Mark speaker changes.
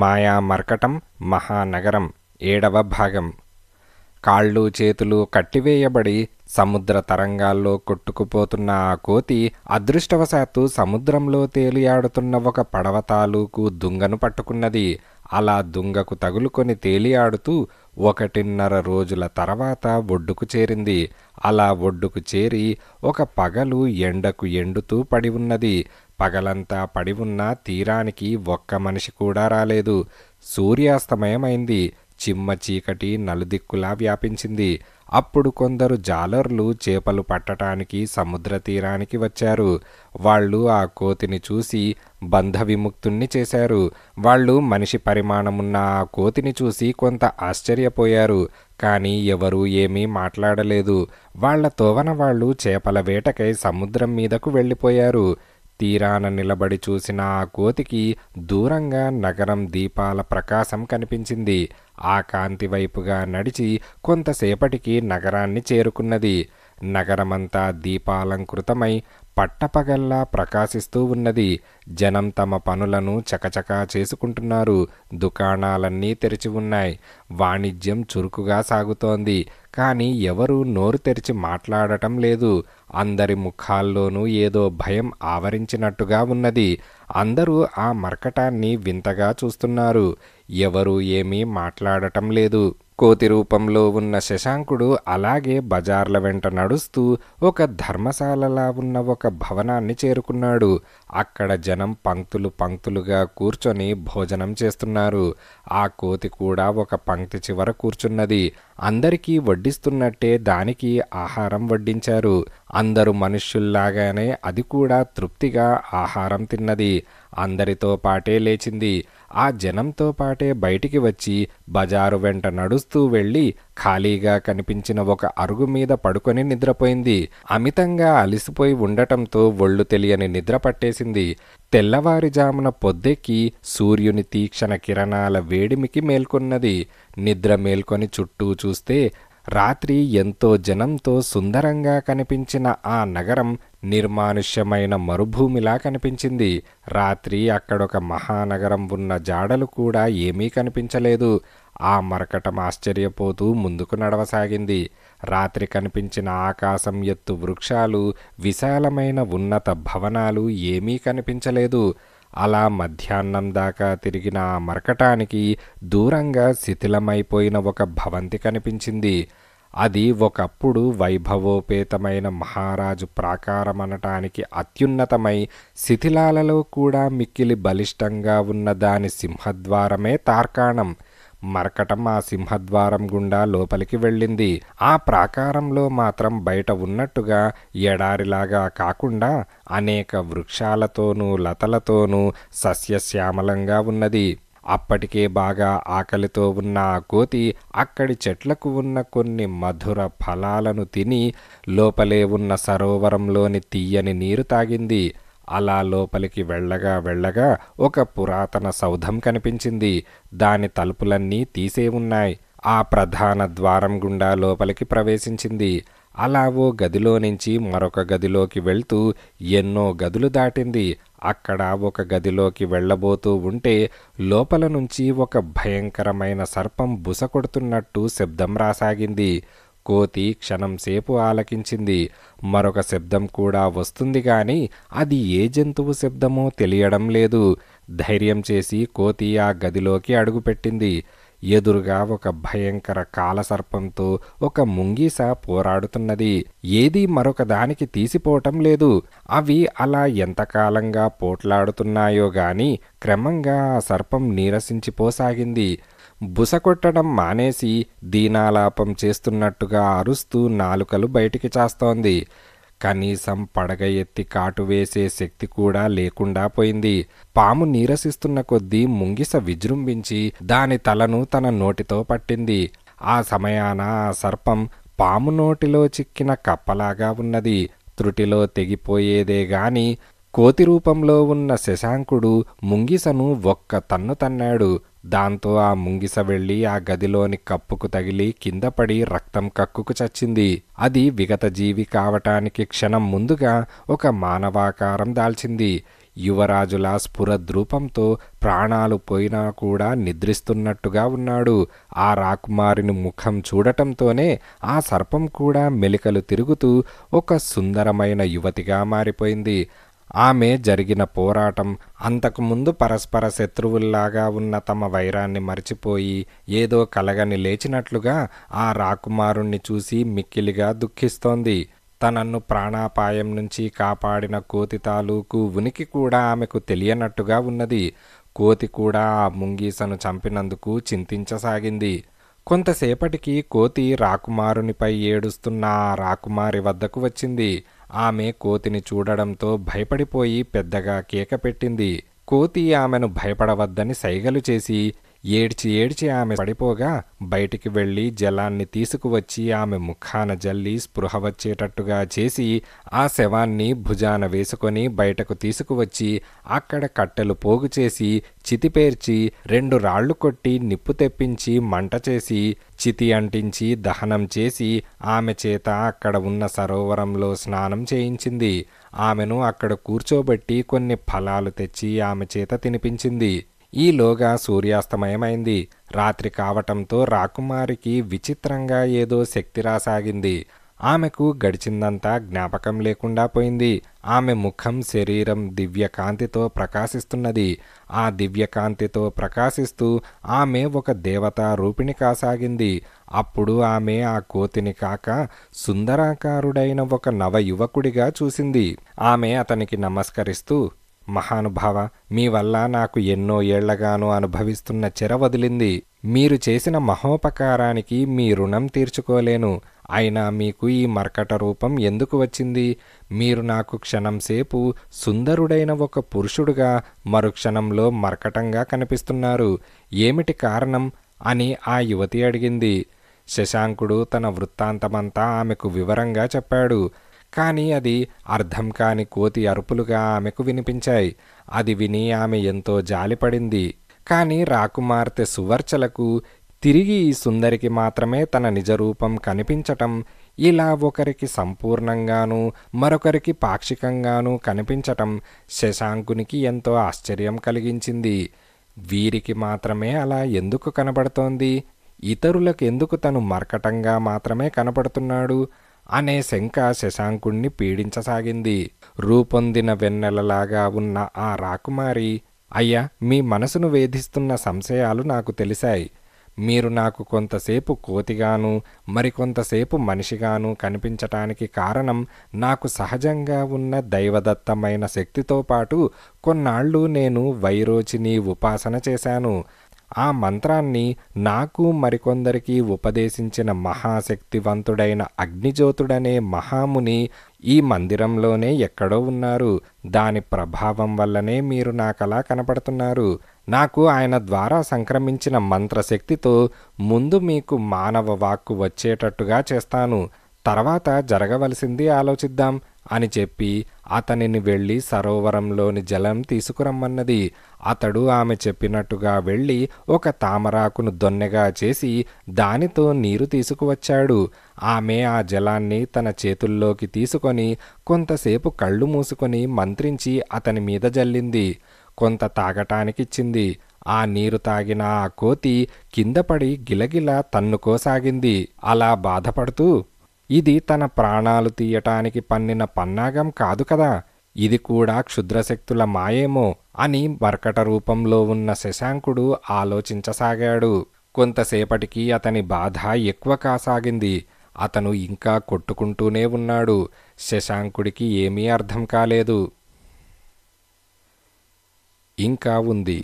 Speaker 1: మాయామర్కటం మహానగరం ఏడవ భాగం కాళ్ళు చేతులు కట్టివేయబడి సముద్ర తరంగాల్లో కొట్టుకుపోతున్న ఆ కోతి అదృష్టవశాత్తు సముద్రంలో తేలియాడుతున్న ఒక పడవ తాలూకు దుంగను పట్టుకున్నది అలా దుంగకు తగులుకొని తేలియాడుతూ ఒకటిన్నర రోజుల తర్వాత ఒడ్డుకు చేరింది అలా ఒడ్డుకు చేరి ఒక పగలు ఎండకు ఎండుతూ పడి ఉన్నది పగలంతా పడి ఉన్న తీరానికి ఒక్క మనిషి కూడా రాలేదు సూర్యాస్తమయమైంది చిమ్మ చీకటి నలుదిక్కులా వ్యాపించింది అప్పుడు కొందరు జాలర్లు చేపలు పట్టటానికి సముద్ర తీరానికి వచ్చారు వాళ్ళు ఆ కోతిని చూసి బంధ విముక్తుణ్ణి చేశారు వాళ్ళు మనిషి పరిమాణమున్న ఆ కోతిని చూసి కొంత ఆశ్చర్యపోయారు కానీ ఎవరూ ఏమీ మాట్లాడలేదు వాళ్ల తోవన వాళ్ళు చేపల వేటకై సముద్రం మీదకు వెళ్ళిపోయారు తీరాన నిలబడి చూసిన ఆ కోతికి దూరంగా నగరం దీపాల ప్రకాశం కనిపించింది ఆ కాంతి వైపుగా నడిచి కొంతసేపటికి నగరాన్ని చేరుకున్నది నగరమంతా దీపాలంకృతమై పట్టపగల్లా ప్రకాశిస్తూ ఉన్నది జనం తమ పనులను చకచకా చేసుకుంటున్నారు దుకాణాలన్నీ తెరిచి ఉన్నాయి వాణిజ్యం చురుకుగా సాగుతోంది కానీ ఎవరూ నోరు తెరిచి మాట్లాడటం లేదు అందరి ముఖాల్లోనూ ఏదో భయం ఆవరించినట్టుగా ఉన్నది అందరూ ఆ మర్కటాన్ని వింతగా చూస్తున్నారు ఎవరూ ఏమీ మాట్లాడటం లేదు కోతి రూపంలో ఉన్న శశాంకుడు అలాగే బజార్ల వెంట నడుస్తూ ఒక ధర్మశాలలా ఉన్న ఒక భవనాన్ని చేరుకున్నాడు అక్కడ జనం పంక్తులు పంక్తులుగా కూర్చొని భోజనం చేస్తున్నారు ఆ కోతి కూడా ఒక పంక్తి చివర కూర్చున్నది అందరికీ వడ్డిస్తున్నట్టే దానికి ఆహారం వడ్డించారు అందరు మనుష్యుల్లాగానే అది కూడా తృప్తిగా ఆహారం తిన్నది అందరితో పాటే లేచింది ఆ జనంతో పాటే బయటికి వచ్చి బజారు వెంట నడుస్తూ వెళ్ళి ఖాళీగా కనిపించిన ఒక అరుగు మీద పడుకొని నిద్రపోయింది అమితంగా అలిసిపోయి ఉండటంతో ఒళ్ళు తెలియని నిద్ర పట్టేసింది తెల్లవారుజామున పొద్దెక్కి సూర్యుని తీక్షణ కిరణాల వేడిమికి మేల్కొన్నది నిద్ర మేల్కొని చుట్టూ చూస్తే రాత్రి ఎంతో జనంతో సుందరంగా కనిపించిన ఆ నగరం నిర్మానుష్యమైన మరుభూమిలా కనిపించింది రాత్రి అక్కడొక మహానగరం ఉన్న జాడలు కూడా ఏమీ కనిపించలేదు ఆ మరకటం ఆశ్చర్యపోతూ ముందుకు నడవసాగింది రాత్రి కనిపించిన ఆకాశం ఎత్తు వృక్షాలు విశాలమైన ఉన్నత భవనాలు ఏమీ కనిపించలేదు అలా మధ్యాహ్నం దాకా తిరిగిన ఆ మరకటానికి దూరంగా శిథిలమైపోయిన ఒక భవంతి కనిపించింది అది ఒకప్పుడు వైభవోపేతమైన మహారాజు ప్రాకారమనటానికి అత్యున్నతమై శిథిలాలలో కూడా మిక్కిలి బలిష్టంగా ఉన్న దాని సింహద్వారమే తార్కాణం మరకటం ఆ సింహద్వారం గుండా లోపలికి వెళ్ళింది ఆ ప్రాకారంలో మాత్రం బయట ఉన్నట్టుగా ఎడారిలాగా కాకుండా అనేక వృక్షాలతోనూ లతలతోనూ సస్యశ్యామలంగా ఉన్నది అప్పటికే బాగా ఆకలితో ఉన్న ఆ కోతి అక్కడి చెట్లకు ఉన్న కొన్ని మధుర ఫలాలను తిని లోపలే ఉన్న సరోవరంలోని తీయని నీరు తాగింది అలా లోపలికి వెళ్ళగా వెళ్ళగా ఒక పురాతన సౌధం కనిపించింది దాని తలుపులన్నీ తీసే ఉన్నాయి ఆ ప్రధాన ద్వారం గుండా లోపలికి ప్రవేశించింది అలా ఓ గదిలో నుంచి మరొక గదిలోకి వెళ్తూ ఎన్నో గదులు దాటింది అక్కడ ఒక గదిలోకి వెళ్ళబోతూ ఉంటే లోపల నుంచి ఒక భయంకరమైన సర్పం బుసకొడుతున్నట్టు శబ్దం రాసాగింది కోతి క్షణంసేపు ఆలకించింది మరొక శబ్దం కూడా వస్తుంది గాని అది ఏ జంతువు శబ్దమో తెలియడం లేదు ధైర్యం చేసి కోతి ఆ గదిలోకి అడుగుపెట్టింది ఎదురుగా ఒక భయంకర కాలసర్పంతో ఒక ముంగీస పోరాడుతున్నది ఏదీ మరొక దానికి తీసిపోవటం లేదు అవి అలా ఎంతకాలంగా పోట్లాడుతున్నాయో గాని క్రమంగా ఆ సర్పం నీరసించిపోసాగింది బుసకొట్టడం మానేసి దీనాలాపం చేస్తున్నట్టుగా అరుస్తూ నాలుకలు బయటికి చేస్తోంది కనీసం పడగ ఎత్తి కాటు వేసే శక్తి కూడా లేకుండా పోయింది పాము నీరసిస్తున్న కొద్దీ ముంగిస విజృంభించి దాని తలను తన నోటితో పట్టింది ఆ సమయాన ఆ సర్పం పాము నోటిలో చిక్కిన కప్పలాగా ఉన్నది త్రుటిలో తెగిపోయేదే గాని కోతి రూపంలో ఉన్న శశాంకుడు ముంగిసను ఒక్క తన్ను తన్నాడు దాంతో ఆ ముంగిస వెళ్ళి ఆ గదిలోని కప్పుకు తగిలి కింద పడి రక్తం కక్కుకు చచ్చింది అది విగత జీవి కావటానికి క్షణం ముందుగా ఒక మానవాకారం దాల్చింది యువరాజుల స్ఫురద్రూపంతో ప్రాణాలు పోయినా కూడా నిద్రిస్తున్నట్టుగా ఉన్నాడు ఆ రాకుమారిని ముఖం చూడటంతోనే ఆ సర్పం కూడా మెలికలు తిరుగుతూ ఒక సుందరమైన యువతిగా మారిపోయింది ఆమె జరిగిన పోరాటం అంతకుముందు పరస్పర శత్రువుల్లాగా ఉన్న తమ వైరాన్ని మరిచిపోయి ఏదో కలగని లేచినట్లుగా ఆ రాకుమారుణ్ణి చూసి మిక్కిలిగా దుఃఖిస్తోంది తనన్ను ప్రాణాపాయం నుంచి కాపాడిన కోతి తాలూకు ఉనికి కూడా ఆమెకు తెలియనట్టుగా ఉన్నది కోతి కూడా ఆ ముంగీసను చంపినందుకు చింతించసాగింది కొంతసేపటికి కోతి రాకుమారునిపై ఏడుస్తున్న ఆ రాకుమారి వద్దకు వచ్చింది ఆమె కోతిని చూడడంతో భయపడిపోయి పెద్దగా కేక పెట్టింది కోతి ఆమెను భయపడవద్దని సైగలు చేసి ఏడ్చి ఏడ్చి ఆమె పడిపోగా బయటికి వెళ్ళి జలాన్ని తీసుకువచ్చి ఆమె ముఖాన జల్లి స్పృహ వచ్చేటట్టుగా చేసి ఆ శవాన్ని భుజాన వేసుకొని బయటకు తీసుకువచ్చి అక్కడ కట్టెలు పోగు చేసి చితిపేర్చి రెండు రాళ్లు కొట్టి నిప్పు తెప్పించి మంట చేసి చితి అంటించి దహనం చేసి ఆమె చేత అక్కడ ఉన్న సరోవరంలో స్నానం చేయించింది ఆమెను అక్కడ కూర్చోబెట్టి కొన్ని ఫలాలు తెచ్చి ఆమె చేత తినిపించింది ఈలోగా సూర్యాస్తమయమైంది రాత్రి కావటంతో రాకుమారికి విచిత్రంగా ఏదో శక్తి రాసాగింది ఆమెకు గడిచిందంతా జ్ఞాపకం లేకుండా పోయింది ఆమె ముఖం శరీరం దివ్యకాంతితో ప్రకాశిస్తున్నది ఆ దివ్యకాంతితో ప్రకాశిస్తూ ఆమె ఒక దేవత రూపిణి కాసాగింది అప్పుడు ఆమె ఆ కోతిని కాక సుందరాకారుడైన ఒక నవ యువకుడిగా చూసింది ఆమె అతనికి నమస్కరిస్తూ మహానుభావ మీ వల్ల నాకు ఎన్నో ఏళ్లగానూ అనుభవిస్తున్న చెర వదిలింది మీరు చేసిన మహోపకారానికి మీ రుణం తీర్చుకోలేను అయినా మీకు ఈ మర్కట రూపం ఎందుకు వచ్చింది మీరు నాకు క్షణంసేపు సుందరుడైన ఒక పురుషుడుగా మరుక్షణంలో మర్కటంగా కనిపిస్తున్నారు ఏమిటి కారణం అని ఆ యువతి అడిగింది శశాంకుడు తన వృత్తాంతమంతా ఆమెకు వివరంగా చెప్పాడు కానీ అది అర్థం కాని కోతి అరుపులుగా ఆమెకు వినిపించాయి అది విని ఆమె ఎంతో జాలిపడింది కానీ రాకుమార్తె సువర్చలకు తిరిగి ఈ సుందరికి మాత్రమే తన నిజరూపం కనిపించటం ఇలా ఒకరికి సంపూర్ణంగాను మరొకరికి పాక్షికంగాను కనిపించటం శశాంకునికి ఎంతో ఆశ్చర్యం కలిగించింది వీరికి మాత్రమే అలా ఎందుకు కనబడుతోంది ఇతరులకు ఎందుకు తను మర్కటంగా మాత్రమే కనపడుతున్నాడు అనే శంక శశాంకుణ్ణి పీడించసాగింది రూపొందిన వెన్నెలలాగా ఉన్న ఆ రాకుమారి అయ్యా మీ మనసును వేధిస్తున్న సంశయాలు నాకు తెలిశాయి మీరు నాకు కొంతసేపు కోతిగాను మరికొంతసేపు మనిషిగాను కనిపించటానికి కారణం నాకు సహజంగా ఉన్న దైవదత్తమైన శక్తితో పాటు కొన్నాళ్ళు నేను వైరోచిని ఉపాసన చేశాను ఆ మంత్రాన్ని నాకు మరికొందరికి ఉపదేశించిన మహాశక్తివంతుడైన అగ్నిజ్యోతుడనే మహాముని ఈ మందిరంలోనే ఎక్కడో ఉన్నారు దాని ప్రభావం వల్లనే మీరు నాకలా కనపడుతున్నారు నాకు ఆయన ద్వారా సంక్రమించిన మంత్రశక్తితో ముందు మీకు మానవ వాక్కు వచ్చేటట్టుగా చేస్తాను తర్వాత జరగవలసింది ఆలోచిద్దాం అని చెప్పి అతనిని వెళ్ళి సరోవరంలోని జలం తీసుకురమ్మన్నది అతడు ఆమె చెప్పినట్టుగా వెళ్ళి ఒక తామరాకును దొన్నెగా చేసి దానితో నీరు తీసుకువచ్చాడు ఆమె ఆ జలాన్ని తన చేతుల్లోకి తీసుకొని కొంతసేపు కళ్ళు మూసుకొని మంత్రించి అతని మీద జల్లింది కొంత తాగటానికిచ్చింది ఆ నీరు తాగిన ఆ కోతి కిందపడి గిలగిల తన్నుకోసాగింది అలా బాధపడుతూ ఇది తన ప్రాణాలు తీయటానికి పన్నిన పన్నాగం కాదు కదా ఇది కూడా క్షుద్రశక్తుల మాయేమో అని మర్కట రూపంలో ఉన్న శశాంకుడు ఆలోచించసాగాడు కొంతసేపటికి అతని బాధ ఎక్కువ కాసాగింది అతను ఇంకా కొట్టుకుంటూనే ఉన్నాడు శశాంకుడికి ఏమీ అర్థం కాలేదు ఇంకా ఉంది